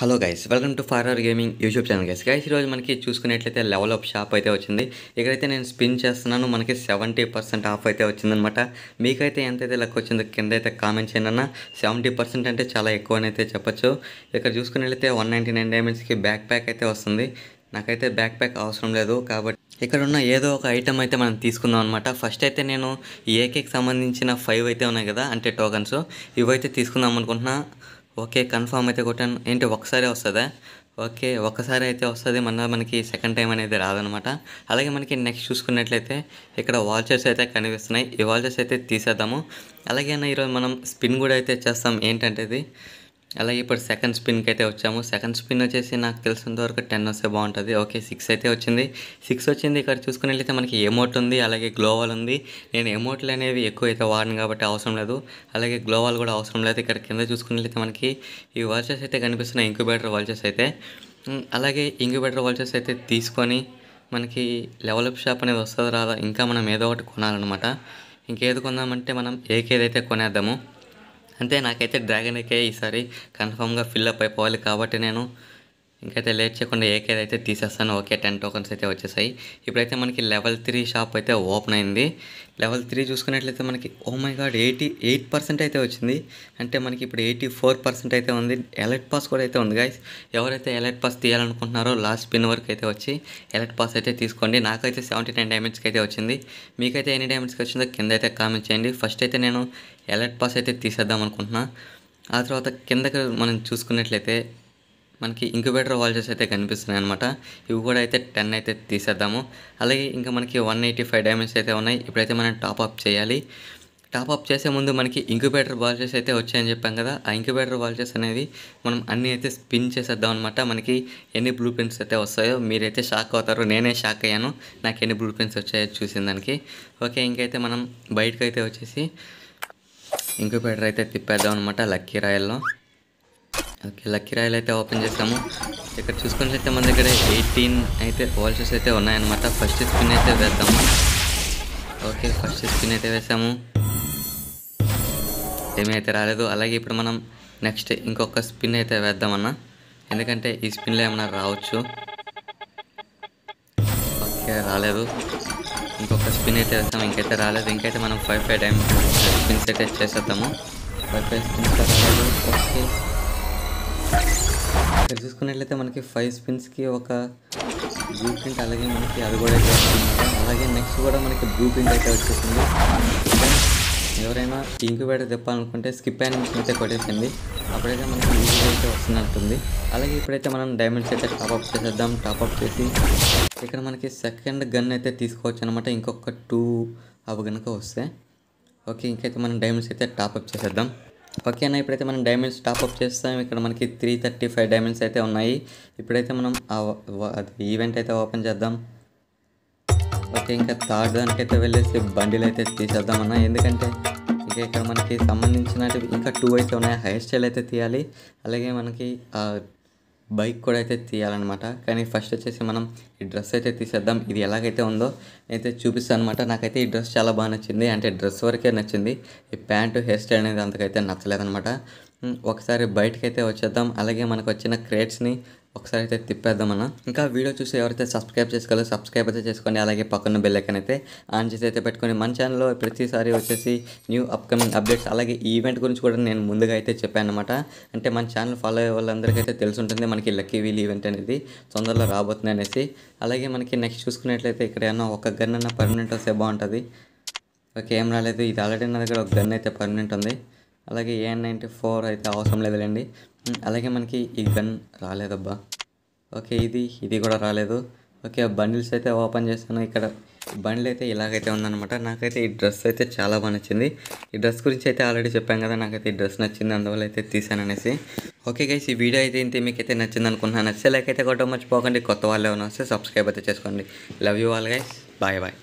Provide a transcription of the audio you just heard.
hello guys welcome to our gaming YouTube channel guys guys ఈరోజు మనకి చూసుకునేట్లయితే level of shop అయితే వచ్చింది ఇక్కడైతే నేను స్పిన్ చేస్తున్నాను మనకి సెవెంటీ పర్సెంట్ ఆఫ్ అయితే వచ్చిందనమాట మీకైతే ఎంతైతే లెక్క వచ్చిందో కింద అయితే కామెంట్ చేయండి అన్న సెవెంటీ పర్సెంట్ అంటే చాలా ఎక్కువనైతే చెప్పొచ్చు ఇక్కడ చూసుకునేట్లయితే వన్ నైంటీ నైన్ డైమండ్స్కి బ్యాక్ ప్యాక్ అయితే వస్తుంది నాకైతే బ్యాక్ ప్యాక్ అవసరం లేదు కాబట్టి ఇక్కడ ఉన్న ఏదో ఒక ఐటమ్ అయితే మనం తీసుకుందాం అనమాట ఫస్ట్ అయితే నేను ఏకేకి సంబంధించిన ఫైవ్ అయితే ఉన్నాయి కదా అంటే టోకన్స్ ఇవైతే తీసుకుందాం అనుకుంటున్నా ఓకే కన్ఫామ్ అయితే కొట్టాను ఏంటి ఒకసారి వస్తుందా ఓకే ఒకసారి అయితే వస్తుంది మన మనకి సెకండ్ టైం అనేది రాదనమాట అలాగే మనకి నెక్స్ట్ చూసుకున్నట్లయితే ఇక్కడ వాల్చర్స్ అయితే కనిపిస్తున్నాయి ఈ వాల్చర్స్ అయితే తీసేద్దాము అలాగే ఈరోజు మనం స్పిన్ కూడా అయితే చేస్తాం ఏంటంటే అలాగే ఇప్పుడు సెకండ్ స్పిన్కి అయితే వచ్చాము సెకండ్ స్పిన్ వచ్చేసి నాకు తెలిసినంత వరకు టెన్ వస్తే బాగుంటుంది ఓకే సిక్స్ అయితే వచ్చింది సిక్స్ వచ్చింది ఇక్కడ వెళ్తే మనకి ఎమోట్ ఉంది అలాగే గ్లోవల్ ఉంది నేను ఎమోట్లు అనేవి ఎక్కువ అయితే వాడను కాబట్టి అవసరం లేదు అలాగే గ్లోవల్ కూడా అవసరం లేదు ఇక్కడ కింద చూసుకుని వెళ్తే మనకి ఈ వర్చెస్ అయితే కనిపిస్తున్నాయి ఇంక్యుబేటర్ వర్చెస్ అయితే అలాగే ఇంక్యుబేటర్ వర్చెస్ అయితే తీసుకొని మనకి లెవలప్ షాప్ అనేది వస్తుంది రాదా ఇంకా మనం ఏదో ఒకటి కొనాలన్నమాట ఇంకేది కొందామంటే మనం ఏకేదైతే కొనేద్దాము అంతే నాకైతే డ్రాగన్ ఎక్కే ఈసారి కన్ఫామ్గా అప్ అయిపోవాలి కాబట్టి నేను ఇంకైతే లేట్ చేయకుండా ఏకేది అయితే తీసేస్తాను ఓకే టెన్ టోకన్స్ అయితే వచ్చేసాయి ఇప్పుడైతే మనకి లెవెల్ త్రీ షాప్ అయితే ఓపెన్ అయింది లెవెల్ త్రీ చూసుకున్నట్లయితే మనకి oh my god eighty eight percent అయితే వచ్చింది అంటే మనకి ఇప్పుడు ఎయిటీ ఫోర్ పర్సెంట్ అయితే ఉంది ఎలర్ట్ పాస్ కూడా అయితే ఉంది గాయస్ ఎవరైతే ఎలర్ట్ పాస్ తీయాలనుకుంటున్నారో లాస్ట్ పిన్ వరకు అయితే వచ్చి ఎలర్ట్ పాస్ అయితే తీసుకోండి నాకైతే సెవెంటీ నైన్ డైమండ్స్కి అయితే వచ్చింది మీకైతే ఎన్ని డైమండ్స్కి వచ్చిందో కింద అయితే కామెంట్ చేయండి ఫస్ట్ అయితే నేను ఎలర్ట్ పాస్ అయితే తీసేద్దాం అనుకుంటున్నాను ఆ తర్వాత కిందకి మనం చూసుకున్నట్లయితే మనకి ఇంక్యుబేటర్ వాల్చెస్ అయితే కనిపిస్తున్నాయి అనమాట ఇవి కూడా అయితే టెన్ అయితే తీసేద్దాము అలాగే ఇంకా మనకి వన్ ఎయిటీ ఫైవ్ డైమండ్స్ అయితే ఉన్నాయి ఇప్పుడైతే మనం టాప్ అప్ చేయాలి టాప్ అప్ చేసే ముందు మనకి ఇంక్యుబేటర్ వాల్చెస్ అయితే వచ్చాయని చెప్పాం కదా ఆ ఇంక్యుబేటర్ వాల్చెస్ అనేది మనం అన్నీ అయితే స్పిన్ చేసేద్దాం అనమాట మనకి ఎన్ని బ్లూ ప్రింట్స్ అయితే వస్తాయో మీరైతే షాక్ అవుతారు నేనే షాక్ అయ్యాను నాకు ఎన్ని బ్లూ ప్రింట్స్ వచ్చాయో చూసిన దానికి ఓకే ఇంకైతే మనం బయటకు అయితే వచ్చేసి ఇంక్యుబేటర్ అయితే తిప్పేద్దాం అనమాట లక్కీ రాయల్లో ఓకే లక్కీ రాయల్ అయితే ఓపెన్ చేస్తాము ఇక్కడ చూసుకున్నట్లయితే మన దగ్గర ఎయిటీన్ అయితే వాల్సెస్ అయితే ఉన్నాయన్నమాట ఫస్ట్ స్పిన్ అయితే వేద్దాము ఓకే ఫస్ట్ స్పిన్ అయితే వేసాము ఏమీ అయితే రాలేదు అలాగే ఇప్పుడు మనం నెక్స్ట్ ఇంకొక స్పిన్ అయితే వేద్దామన్నా ఎందుకంటే ఈ స్పిన్లో ఏమన్నా రావచ్చు ఓకే రాలేదు ఇంకొక స్పిన్ అయితే వేస్తాము ఇంకైతే రాలేదు ఇంకైతే మనం ఫైవ్ ఫైవ్ టైం స్పిన్స్ అయితే చేసేద్దాము ఫైవ్ ఫైవ్ స్పిన్స్ రాలేదు ఓకే ఇక్కడ చూసుకున్నట్లయితే మనకి ఫైవ్ స్పిన్స్కి ఒక బ్లూ ప్రింట్ అలాగే మనకి అది కూడా అయితే అలాగే నెక్స్ట్ కూడా మనకి బ్లూ ప్రింట్ అయితే వచ్చేసింది ఎవరైనా ఇంక్యుబేటర్ తెప్పాలనుకుంటే స్కిప్ యానిమేషన్ అయితే కొట్టేసింది అప్పుడైతే మనకి బ్లూ అయితే వస్తున్నట్టుంది అలాగే ఇప్పుడైతే మనం డైమండ్స్ అయితే టాప్అప్ చేసేద్దాం టాప్అప్ చేసి ఇక్కడ మనకి సెకండ్ గన్ అయితే తీసుకోవచ్చు అనమాట ఇంకొక టూ అవి కనుక వస్తే ఓకే ఇంకైతే మనం డైమండ్స్ అయితే టాప్అప్ చేసేద్దాం ఓకే అన్న ఇప్పుడైతే మనం డైమండ్స్ టాప్అప్ చేస్తాం ఇక్కడ మనకి త్రీ థర్టీ ఫైవ్ డైమండ్స్ అయితే ఉన్నాయి ఇప్పుడైతే మనం ఈవెంట్ అయితే ఓపెన్ చేద్దాం ఓకే ఇంకా థర్డ్ దానికైతే వెళ్ళేసి బండిలు అయితే తీసేద్దాం అన్న ఎందుకంటే ఇంకా ఇక్కడ మనకి సంబంధించినవి ఇంకా టూ అయితే ఉన్నాయి హెయిర్ స్టైల్ అయితే తీయాలి అలాగే మనకి బైక్ కూడా అయితే తీయాలన్నమాట కానీ ఫస్ట్ వచ్చేసి మనం ఈ డ్రెస్ అయితే తీసేద్దాం ఇది ఎలాగైతే ఉందో అయితే చూపిస్తాను అనమాట నాకైతే ఈ డ్రెస్ చాలా బాగా నచ్చింది అంటే డ్రెస్ వరకే నచ్చింది ఈ ప్యాంటు హెయిర్ స్టైల్ అనేది అంతకైతే అనమాట ఒకసారి అయితే వచ్చేద్దాం అలాగే మనకు వచ్చిన క్రేట్స్ని ఒకసారి అయితే తిప్పేద్దాం అన్న ఇంకా వీడియో చూసి ఎవరైతే సబ్స్క్రైబ్ చేసుకోవాలో సబ్స్క్రైబ్ అయితే చేసుకోండి అలాగే పక్కన బెల్ ఐకన్ అయితే ఆన్ చేసి అయితే పెట్టుకొని మన ఛానల్లో ప్రతిసారి వచ్చేసి న్యూ అప్కమింగ్ అప్డేట్స్ అలాగే ఈవెంట్ గురించి కూడా నేను ముందుగా అయితే చెప్పాను అనమాట అంటే మన ఛానల్ ఫాలో అయ్యే వాళ్ళందరికీ అయితే తెలిసి ఉంటుంది మనకి లక్కీ వీల్ ఈవెంట్ అనేది తొందరలో రాబోతుంది అనేసి అలాగే మనకి నెక్స్ట్ చూసుకున్నట్లయితే ఇక్కడ ఏమన్నా ఒక గన్ అన్న పర్మనెంట్ వస్తే బాగుంటుంది ఓకే ఏం రాలేదు ఇది ఆల్రెడీ నా దగ్గర ఒక గన్ అయితే పర్మనెంట్ ఉంది అలాగే ఏ నైంటీ ఫోర్ అయితే అవసరం లేదులేండి అలాగే మనకి ఈ గన్ రాలేదబ్బా ఓకే ఇది ఇది కూడా రాలేదు ఓకే బండిల్స్ అయితే ఓపెన్ చేస్తాను ఇక్కడ బండిల్ అయితే ఇలాగైతే ఉందనమాట నాకైతే ఈ డ్రెస్ అయితే చాలా బాగా నచ్చింది ఈ డ్రెస్ గురించి అయితే ఆల్రెడీ చెప్పాను కదా నాకైతే ఈ డ్రెస్ నచ్చింది అందువల్ల అయితే తీసాను అనేసి ఓకే గైస్ ఈ వీడియో అయితే ఇంతే మీకైతే నచ్చింది అనుకుంటున్నాను నచ్చే లైక్ అయితే కొట్టడం మర్చిపోకండి కొత్త వాళ్ళు ఏమైనా వస్తే సబ్స్క్రైబ్ అయితే చేసుకోండి love you all guys bye bye